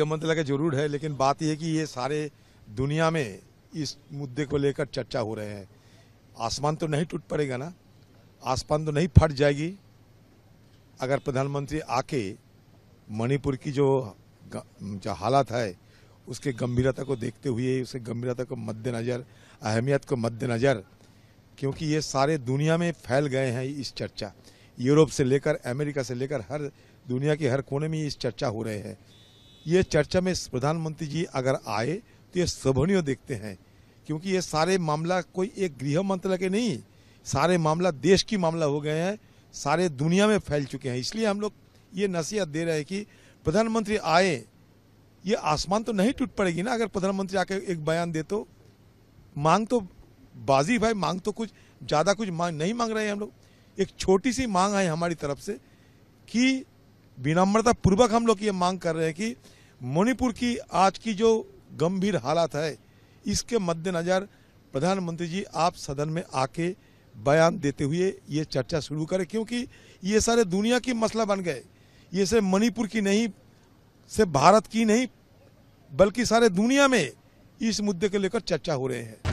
मुख्यमंत्री लगे जरूर है लेकिन बात यह कि ये सारे दुनिया में इस मुद्दे को लेकर चर्चा हो रहे हैं आसमान तो नहीं टूट पड़ेगा ना आसमान तो नहीं फट जाएगी अगर प्रधानमंत्री आके मणिपुर की जो जो हालात है उसके गंभीरता को देखते हुए उसके गंभीरता को मद्देनज़र अहमियत को मद्देनज़र क्योंकि ये सारे दुनिया में फैल गए हैं इस चर्चा यूरोप से लेकर अमेरिका से लेकर हर दुनिया के हर कोने में इस चर्चा हो रहे हैं ये चर्चा में प्रधानमंत्री जी अगर आए तो ये शोभनीय देखते हैं क्योंकि ये सारे मामला कोई एक गृह मंत्रालय के नहीं सारे मामला देश की मामला हो गए हैं सारे दुनिया में फैल चुके हैं इसलिए हम लोग ये नसीहत दे रहे हैं कि प्रधानमंत्री आए ये आसमान तो नहीं टूट पड़ेगी ना अगर प्रधानमंत्री आके एक बयान दे तो मांग तो बाजी भाई मांग तो कुछ ज़्यादा कुछ मांग नहीं मांग रहे हैं हम लोग एक छोटी सी मांग है हमारी तरफ से कि विनम्रता पूर्वक हम लोग ये मांग कर रहे हैं कि मणिपुर की आज की जो गंभीर हालात है इसके मद्देनज़र प्रधानमंत्री जी आप सदन में आके बयान देते हुए ये चर्चा शुरू करें क्योंकि ये सारे दुनिया की मसला बन गए ये सिर्फ मणिपुर की नहीं सिर्फ भारत की नहीं बल्कि सारे दुनिया में इस मुद्दे को लेकर चर्चा हो रहे हैं